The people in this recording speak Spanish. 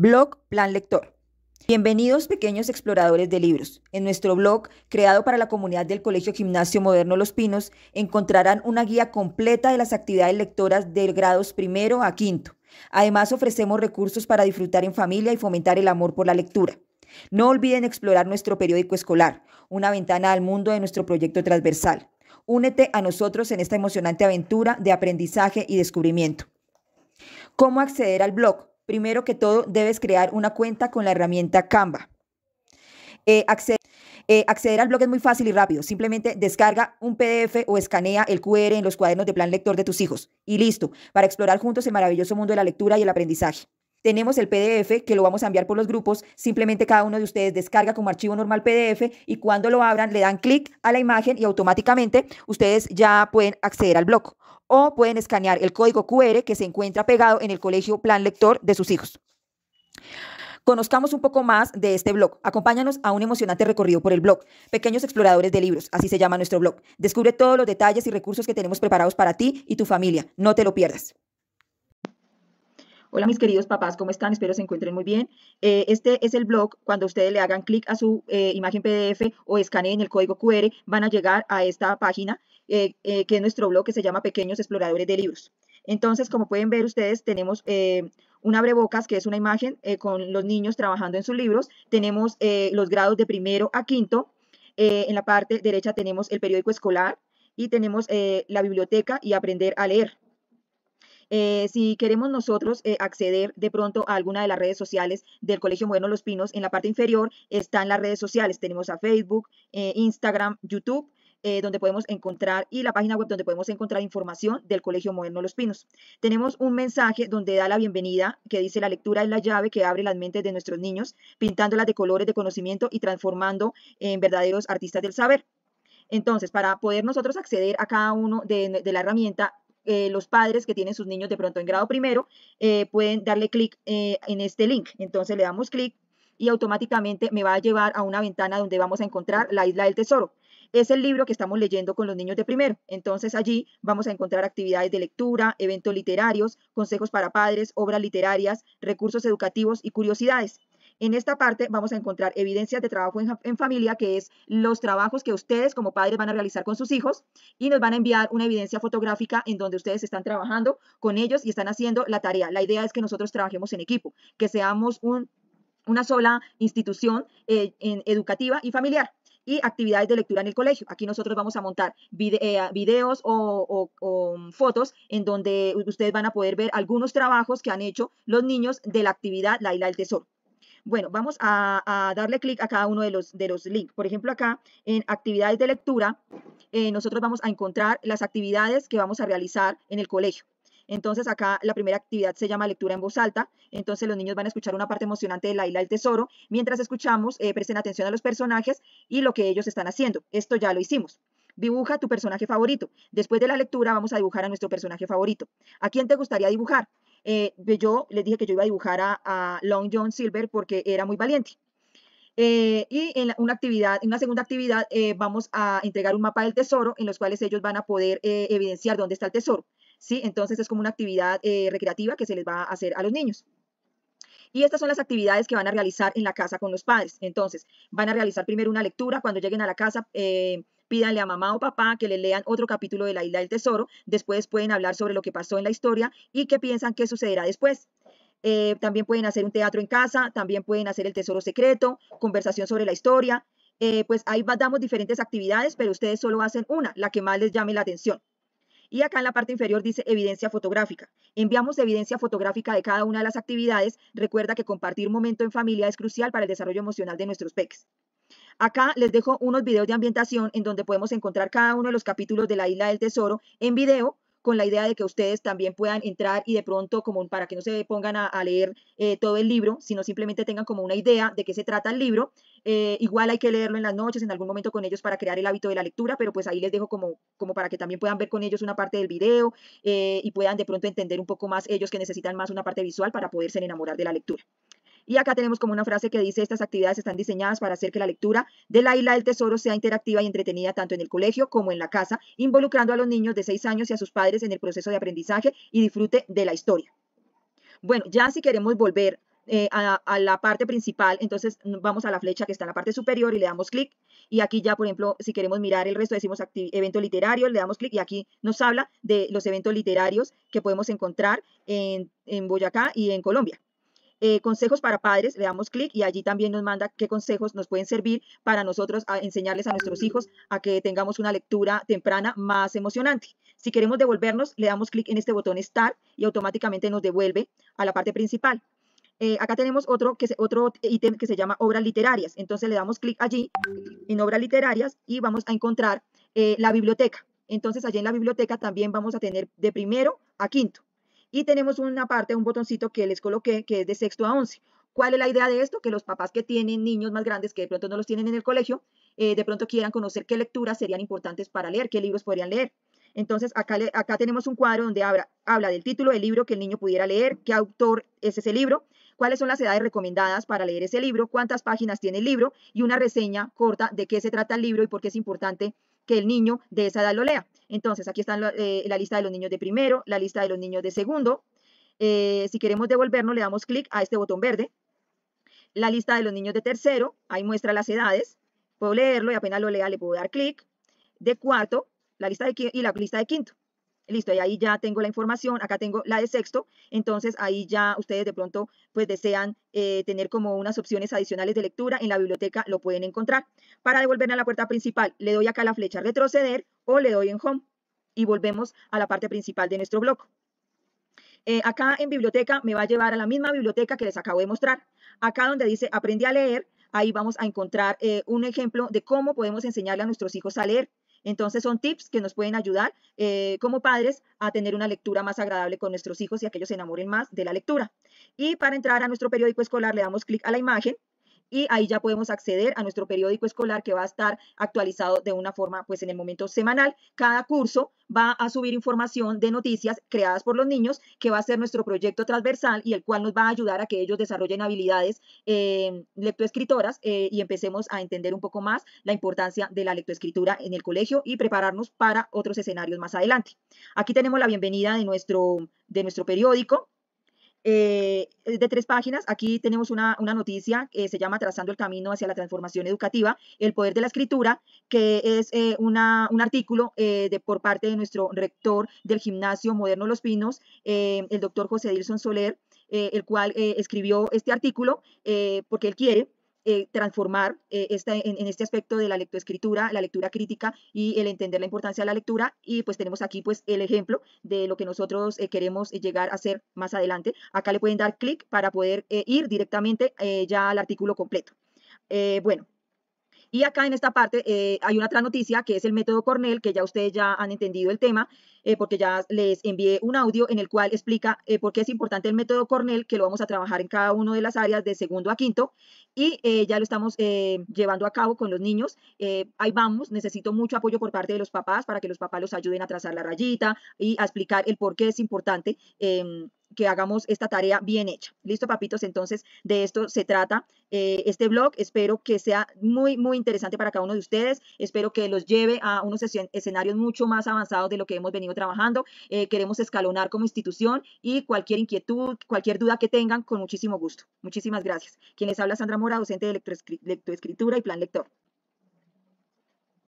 Blog Plan Lector. Bienvenidos pequeños exploradores de libros. En nuestro blog, creado para la comunidad del Colegio Gimnasio Moderno Los Pinos, encontrarán una guía completa de las actividades lectoras de grados primero a quinto. Además, ofrecemos recursos para disfrutar en familia y fomentar el amor por la lectura. No olviden explorar nuestro periódico escolar, una ventana al mundo de nuestro proyecto transversal. Únete a nosotros en esta emocionante aventura de aprendizaje y descubrimiento. ¿Cómo acceder al blog? Primero que todo, debes crear una cuenta con la herramienta Canva. Eh, acceder, eh, acceder al blog es muy fácil y rápido. Simplemente descarga un PDF o escanea el QR en los cuadernos de plan lector de tus hijos. Y listo, para explorar juntos el maravilloso mundo de la lectura y el aprendizaje. Tenemos el PDF que lo vamos a enviar por los grupos. Simplemente cada uno de ustedes descarga como archivo normal PDF y cuando lo abran le dan clic a la imagen y automáticamente ustedes ya pueden acceder al blog o pueden escanear el código QR que se encuentra pegado en el colegio plan lector de sus hijos. Conozcamos un poco más de este blog. Acompáñanos a un emocionante recorrido por el blog. Pequeños exploradores de libros, así se llama nuestro blog. Descubre todos los detalles y recursos que tenemos preparados para ti y tu familia. No te lo pierdas. Hola mis queridos papás, ¿cómo están? Espero se encuentren muy bien. Eh, este es el blog, cuando ustedes le hagan clic a su eh, imagen PDF o escaneen el código QR, van a llegar a esta página eh, que es nuestro blog que se llama Pequeños Exploradores de Libros. Entonces, como pueden ver ustedes, tenemos un abrebocas, que es una imagen con los niños trabajando en sus libros. Tenemos los grados de primero a quinto. en la parte derecha tenemos el periódico escolar y tenemos la biblioteca y aprender a leer. Eh, si queremos nosotros eh, acceder de pronto a alguna de las redes sociales del Colegio Moderno Los Pinos, en la parte inferior están las redes sociales. Tenemos a Facebook, eh, Instagram, YouTube. donde podemos encontrar y la página web donde podemos encontrar información del Colegio Moderno Los Pinos. Tenemos un mensaje donde da la bienvenida que dice la lectura es la llave que abre las mentes de nuestros niños, pintándolas de colores de conocimiento y transformando en verdaderos artistas del saber. Entonces, para poder nosotros acceder a cada uno de, de la herramienta, eh, los padres que tienen sus niños de pronto en grado primero eh, pueden darle clic eh, en este link. Entonces le damos clic y automáticamente me va a llevar a una ventana donde vamos a encontrar la isla del tesoro. Es el libro que estamos leyendo con los niños de primero. Entonces allí vamos a encontrar actividades de lectura, eventos literarios, consejos para padres, obras literarias, recursos educativos y curiosidades. En esta parte vamos a encontrar evidencias de trabajo en, familia, que es los trabajos que ustedes como padres van a realizar con sus hijos y nos van a enviar una evidencia fotográfica en donde ustedes están trabajando con ellos y están haciendo la tarea. La idea es que nosotros trabajemos en equipo, que seamos una sola institución eh, educativa y familiar y actividades de lectura en el colegio. Aquí nosotros vamos a montar eh, videos o, mm, fotos en donde ustedes van a poder ver algunos trabajos que han hecho los niños de la actividad La Isla del Tesoro. Bueno, vamos a, darle clic a cada uno de los, de los links. Por ejemplo, acá en actividades de lectura, eh, nosotros vamos a encontrar las actividades que vamos a realizar en el colegio. Entonces acá la primera actividad se llama lectura en voz alta, entonces los niños van a escuchar una parte emocionante de la isla del tesoro, mientras escuchamos, eh, presten atención a los personajes y lo que ellos están haciendo. Esto ya lo hicimos. Dibuja tu personaje favorito. Después de la lectura vamos a dibujar a nuestro personaje favorito. ¿A quién te gustaría dibujar? Eh, yo les dije que yo iba a dibujar a, Long John Silver porque era muy valiente. Eh, y en una actividad, una segunda actividad, eh, vamos a entregar un mapa del tesoro en los cuales ellos van a poder evidenciar dónde está el tesoro. ¿sí? Entonces es como una actividad recreativa que se les va a hacer a los niños. Y estas son las actividades que van a realizar en la casa con los padres. Entonces, van a realizar primero una lectura. Cuando lleguen a la casa, pídanle a mamá o papá que le lean otro capítulo de la Isla del Tesoro, después pueden hablar sobre lo que pasó en la historia y qué piensan que sucederá después. Eh, también pueden hacer un teatro en casa, también pueden hacer el tesoro secreto, conversación sobre la historia. Eh, pues ahí damos diferentes actividades, pero ustedes solo hacen una, la que más les llame la atención. Y acá en la parte inferior dice evidencia fotográfica. Enviamos evidencia fotográfica de cada una de las actividades. Recuerda que compartir momento en familia es crucial para el desarrollo emocional de nuestros peques. Acá les dejo unos videos de ambientación en donde podemos encontrar cada uno de los capítulos de la Isla del Tesoro en video con la idea de que ustedes también puedan entrar y de pronto, como para que no se pongan a, leer eh, todo el libro, sino simplemente tengan como una idea de qué se trata el libro. Eh, igual hay que leerlo en las noches, en algún momento con ellos para crear el hábito de la lectura, pero pues ahí les dejo como, para que también puedan ver con ellos una parte del video eh, y puedan de pronto entender un poco más ellos que necesitan más una parte visual para poderse enamorar de la lectura. Y acá tenemos como una frase que dice, estas actividades están diseñadas para hacer que la lectura de la isla del tesoro sea interactiva y entretenida tanto en el colegio como en la casa, involucrando a los niños de 6 años y a sus padres en el proceso de aprendizaje y disfrute de la historia. Bueno, ya si queremos volver eh, a, la parte principal, entonces vamos a la flecha que está en la parte superior y le damos clic. Y aquí ya, por ejemplo, si queremos mirar el resto, decimos evento literario, le damos clic y aquí nos habla de los eventos literarios que podemos encontrar en Boyacá y en Colombia. Eh, consejos para padres, le damos clic y allí también nos manda qué consejos nos pueden servir para nosotros a enseñarles a nuestros hijos a que tengamos una lectura temprana más emocionante. Si queremos devolvernos, le damos clic en este botón Start y automáticamente nos devuelve a la parte principal. Eh, acá tenemos otro, que otro ítem que se llama obras literarias. Entonces le damos clic allí en obras literarias y vamos a encontrar eh, la biblioteca. Entonces allí en la biblioteca también vamos a tener de primero a quinto. Y tenemos una parte, un botoncito que les coloqué que es de sexto a once. ¿Cuál es la idea de esto? Que los papás que tienen niños más grandes que de pronto no los tienen en el colegio, eh, de pronto quieran conocer qué lecturas serían importantes para leer, qué libros podrían leer. Entonces, acá, acá tenemos un cuadro donde habla, habla del título del libro que el niño pudiera leer, qué autor es ese libro, cuáles son las edades recomendadas para leer ese libro, cuántas páginas tiene el libro y una reseña corta de qué se trata el libro y por qué es importante que el niño de esa edad lo lea. Entonces, aquí está eh, la, lista de los niños de primero, la lista de los niños de segundo. Eh, si queremos devolvernos, le damos clic a este botón verde. La lista de los niños de tercero, ahí muestra las edades. Puedo leerlo y apenas lo lea le puedo dar clic. De cuarto, la lista de y la lista de quinto. Listo, y ahí ya tengo la información, acá tengo la de sexto, entonces ahí ya ustedes de pronto pues desean eh, tener como unas opciones adicionales de lectura, en la biblioteca lo pueden encontrar. Para devolverme a la puerta principal, le doy acá la flecha retroceder o le doy en home y volvemos a la parte principal de nuestro blog. Eh, acá en biblioteca me va a llevar a la misma biblioteca que les acabo de mostrar. Acá donde dice aprendí a leer, ahí vamos a encontrar eh, un ejemplo de cómo podemos enseñarle a nuestros hijos a leer. Entonces son tips que nos pueden ayudar eh, como padres a tener una lectura más agradable con nuestros hijos y a que ellos se enamoren más de la lectura. Y para entrar a nuestro periódico escolar le damos clic a la imagen y ahí ya podemos acceder a nuestro periódico escolar que va a estar actualizado de una forma, pues en el momento semanal. Cada curso va a subir información de noticias creadas por los niños, que va a ser nuestro proyecto transversal y el cual nos va a ayudar a que ellos desarrollen habilidades eh, lectoescritoras eh, y empecemos a entender un poco más la importancia de la lectoescritura en el colegio y prepararnos para otros escenarios más adelante. Aquí tenemos la bienvenida de nuestro, de nuestro periódico eh, eh, de tres páginas. Aquí tenemos una, noticia que se llama Trazando el camino hacia la transformación educativa, el poder de la escritura, que es eh, una, un artículo de, por parte de nuestro rector del gimnasio Moderno Los Pinos, el doctor José Dilson Soler, el cual escribió este artículo porque él quiere eh, transformar eh, esta, en, este aspecto de la lectoescritura, la lectura crítica y el entender la importancia de la lectura. Y pues tenemos aquí pues el ejemplo de lo que nosotros eh, queremos llegar a hacer más adelante. Acá le pueden dar clic para poder ir directamente ya al artículo completo. bueno, y acá en esta parte eh, hay una otra noticia que es el método Cornell, que ya ustedes ya han entendido el tema, eh, porque ya les envié un audio en el cual explica eh, por qué es importante el método Cornell, que lo vamos a trabajar en cada una de las áreas de segundo a quinto, y ya lo estamos llevando a cabo con los niños. ahí vamos, necesito mucho apoyo por parte de los papás para que los papás los ayuden a trazar la rayita y a explicar el por qué es importante em, que hagamos esta tarea bien hecha. Listo, papitos, entonces de esto se trata eh, este blog. Espero que sea muy, muy interesante para cada uno de ustedes. Espero que los lleve a unos escenarios mucho más avanzados de lo que hemos venido trabajando. Eh, queremos escalonar como institución y cualquier inquietud, cualquier duda que tengan, con muchísimo gusto. Muchísimas gracias. Quienes les habla, Sandra Mora, docente de lectoescritura y plan lector.